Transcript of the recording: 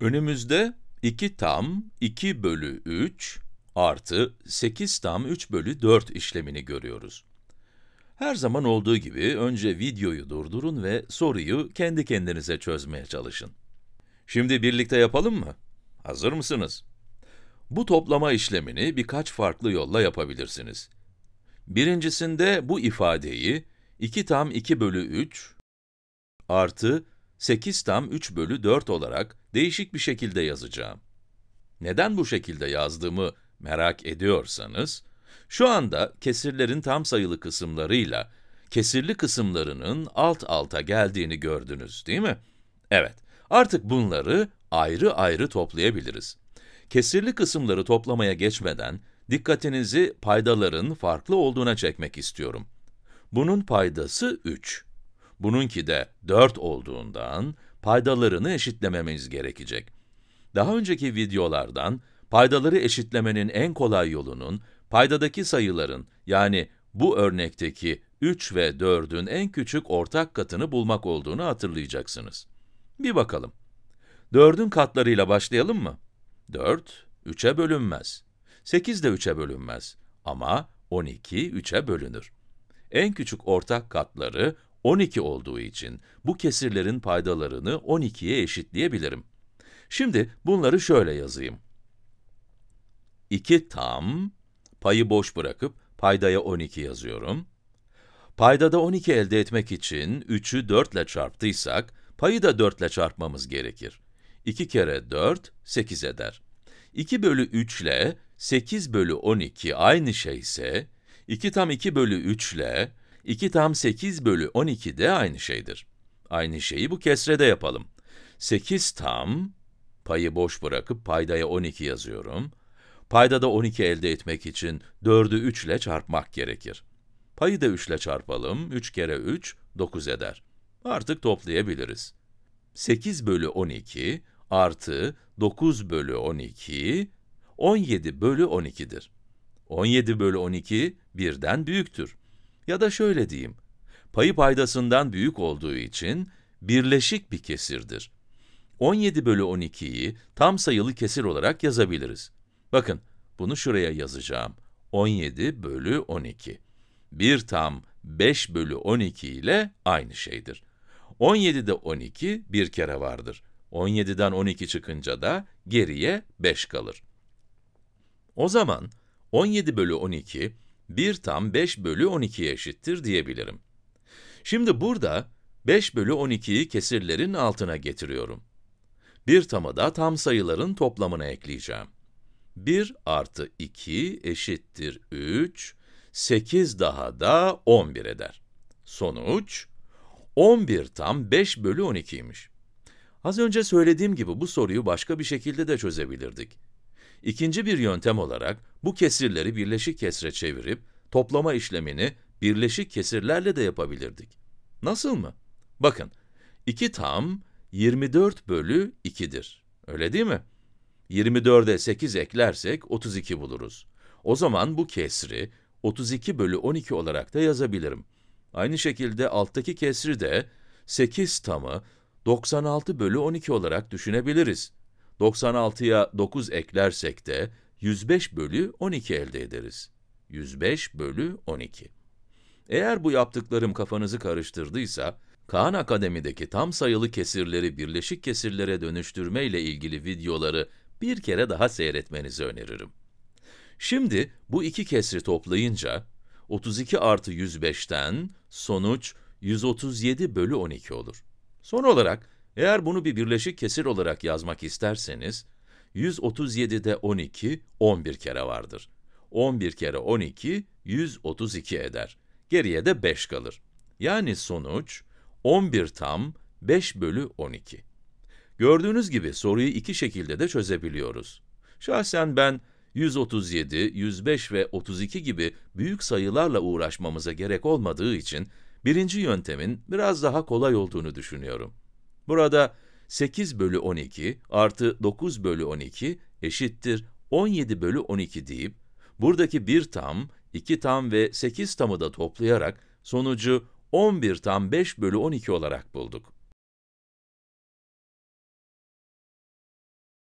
Önümüzde 2 tam 2 bölü 3 artı 8 tam 3 bölü 4 işlemini görüyoruz. Her zaman olduğu gibi önce videoyu durdurun ve soruyu kendi kendinize çözmeye çalışın. Şimdi birlikte yapalım mı? Hazır mısınız? Bu toplama işlemini birkaç farklı yolla yapabilirsiniz. Birincisinde bu ifadeyi 2 tam 2 bölü 3 artı 8 tam 3 bölü 4 olarak değişik bir şekilde yazacağım. Neden bu şekilde yazdığımı merak ediyorsanız, şu anda kesirlerin tam sayılı kısımlarıyla kesirli kısımlarının alt alta geldiğini gördünüz değil mi? Evet, artık bunları ayrı ayrı toplayabiliriz. Kesirli kısımları toplamaya geçmeden, dikkatinizi paydaların farklı olduğuna çekmek istiyorum. Bunun paydası 3 bununki de 4 olduğundan paydalarını eşitlememiz gerekecek. Daha önceki videolardan paydaları eşitlemenin en kolay yolunun paydadaki sayıların yani bu örnekteki 3 ve 4'ün en küçük ortak katını bulmak olduğunu hatırlayacaksınız. Bir bakalım. 4'ün katlarıyla başlayalım mı? 4, 3'e bölünmez. 8 de 3'e bölünmez. Ama 12, 3'e bölünür. En küçük ortak katları 12 olduğu için bu kesirlerin paydalarını 12'ye eşitleyebilirim. Şimdi bunları şöyle yazayım. 2 tam, payı boş bırakıp paydaya 12 yazıyorum. Paydada 12 elde etmek için 3'ü 4 ile çarptıysak, payı da 4 ile çarpmamız gerekir. 2 kere 4, 8 eder. 2 bölü 3 ile 8 bölü 12 aynı şey ise, 2 tam 2 bölü 3 ile 2 tam 8 bölü 12 de aynı şeydir. Aynı şeyi bu kesrede yapalım. 8 tam, payı boş bırakıp paydaya 12 yazıyorum. Paydada 12 elde etmek için 4'ü 3 ile çarpmak gerekir. Payı da 3 ile çarpalım. 3 kere 3, 9 eder. Artık toplayabiliriz. 8 bölü 12 artı 9 bölü 12, 17 bölü 12'dir. 17 bölü 12, birden büyüktür. Ya da şöyle diyeyim, payı paydasından büyük olduğu için birleşik bir kesirdir. 17 bölü 12'yi tam sayılı kesir olarak yazabiliriz. Bakın, bunu şuraya yazacağım. 17 bölü 12. 1 tam 5 bölü 12 ile aynı şeydir. 17'de 12 bir kere vardır. 17'den 12 çıkınca da geriye 5 kalır. O zaman 17 bölü 12, 1 tam 5 bölü 12'ye eşittir diyebilirim. Şimdi burada 5 bölü 12'yi kesirlerin altına getiriyorum. 1 tamı da tam sayıların toplamına ekleyeceğim. 1 artı 2 eşittir 3, 8 daha da 11 eder. Sonuç, 11 tam 5 bölü 12'ymiş. Az önce söylediğim gibi bu soruyu başka bir şekilde de çözebilirdik. İkinci bir yöntem olarak bu kesirleri birleşik kesre çevirip toplama işlemini birleşik kesirlerle de yapabilirdik. Nasıl mı? Bakın, 2 tam 24 bölü 2'dir. Öyle değil mi? 24'e 8 eklersek 32 buluruz. O zaman bu kesri 32 bölü 12 olarak da yazabilirim. Aynı şekilde alttaki kesri de 8 tamı 96 bölü 12 olarak düşünebiliriz. 96'ya 9 eklersek de 105 bölü 12 elde ederiz. 105 bölü 12. Eğer bu yaptıklarım kafanızı karıştırdıysa, Kaan Akademi'deki tam sayılı kesirleri birleşik kesirlere dönüştürme ile ilgili videoları bir kere daha seyretmenizi öneririm. Şimdi bu iki kesri toplayınca, 32 artı 105'ten sonuç 137 bölü 12 olur. Son olarak eğer bunu bir birleşik kesir olarak yazmak isterseniz, 137'de 12, 11 kere vardır. 11 kere 12, 132 eder. Geriye de 5 kalır. Yani sonuç, 11 tam 5 bölü 12. Gördüğünüz gibi soruyu iki şekilde de çözebiliyoruz. Şahsen ben 137, 105 ve 32 gibi büyük sayılarla uğraşmamıza gerek olmadığı için birinci yöntemin biraz daha kolay olduğunu düşünüyorum. Burada 8 bölü 12 artı 9 bölü 12 eşittir 17 bölü 12 deyip, buradaki 1 tam, 2 tam ve 8 tamı da toplayarak sonucu 11 tam 5 bölü 12 olarak bulduk.